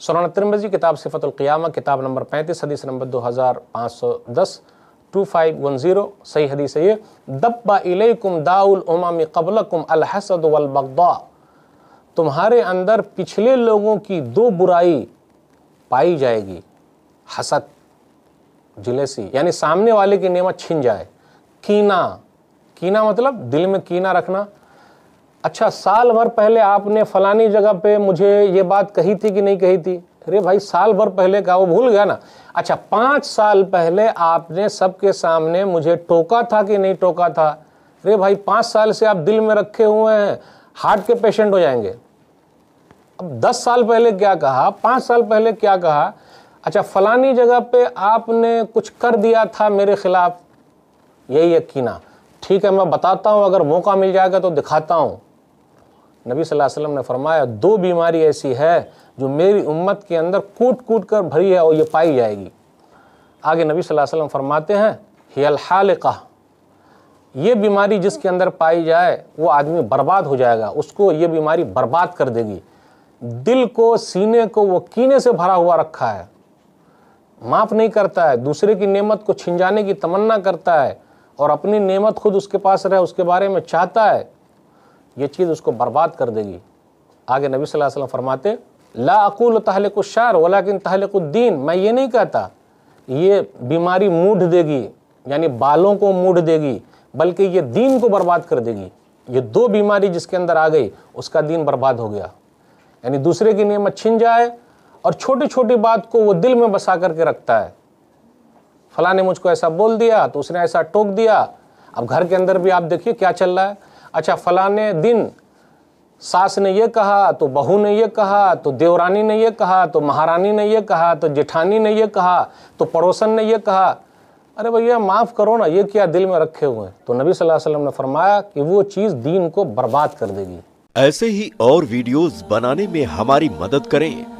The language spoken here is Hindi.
सोलाना तिरमजी किताब सिफतलक़ियामा किताब नंबर पैंतीस हदीस नंबर दो हज़ार पाँच सौ दस टू फाइव वन ज़ीरो सही हदीस है ये दब्बा इलेकुम दाउल उमाम कबलकुम अलहसद वलबगदा तुम्हारे अंदर पिछले लोगों की दो बुराई पाई जाएगी हसद जलेसी यानी सामने वाले की नेमत छिन जाए कीना कीना मतलब दिल में कीना रखना अच्छा साल भर पहले आपने फलानी जगह पे मुझे ये बात कही थी कि नहीं कही थी अरे भाई साल भर पहले का वो भूल गया ना अच्छा पाँच साल पहले आपने सबके सामने मुझे टोका था कि नहीं टोका था अरे भाई पाँच साल से आप दिल में रखे हुए हैं हार्ट के पेशेंट हो जाएंगे अब दस साल पहले क्या कहा पाँच साल पहले क्या कहा अच्छा फलानी जगह पे आपने कुछ कर दिया था मेरे खिलाफ यही यकीना ठीक है मैं बताता हूँ अगर मौका मिल जाएगा तो दिखाता हूँ नबी सल्लल्लाहु अलैहि वसल्लम ने फरमाया दो बीमारी ऐसी है जो मेरी उम्मत के अंदर कूट कूट कर भरी है और ये पाई जाएगी आगे नबी सल्लल्लाहु अलैहि वसल्लम फरमाते हैं हियलहालिका ये बीमारी जिसके अंदर पाई जाए वो आदमी बर्बाद हो जाएगा उसको ये बीमारी बर्बाद कर देगी दिल को सीने को वो कीने से भरा हुआ रखा है माफ़ नहीं करता है दूसरे की नेमत को छिंजाने की तमन्ना करता है और अपनी नेमत खुद उसके पास रहे उसके बारे में चाहता है ये चीज़ उसको बर्बाद कर देगी आगे नबी सल्लल्लाहु अलैहि वसल्लम फरमाते ला अकूल तहलक शार वलाकिन तहलक दीन मैं ये नहीं कहता ये बीमारी मूढ़ देगी यानी बालों को मूढ़ देगी बल्कि ये दीन को बर्बाद कर देगी ये दो बीमारी जिसके अंदर आ गई उसका दीन बर्बाद हो गया यानी दूसरे की नियमत छिन जाए और छोटी छोटी बात को वो दिल में बसा करके रखता है फला ने मुझको ऐसा बोल दिया तो उसने ऐसा टोक दिया अब घर के अंदर भी आप देखिए क्या चल रहा है अच्छा फलाने दिन सास ने ये कहा तो बहू ने ये कहा तो देवरानी ने ये कहा तो महारानी ने ये कहा तो जेठानी ने ये कहा तो पड़ोसन ने ये कहा अरे भैया माफ़ करो ना ये क्या दिल में रखे हुए हैं तो नबी सल्लल्लाहु अलैहि वसल्लम ने फरमाया कि वो चीज़ दीन को बर्बाद कर देगी ऐसे ही और वीडियोस बनाने में हमारी मदद करें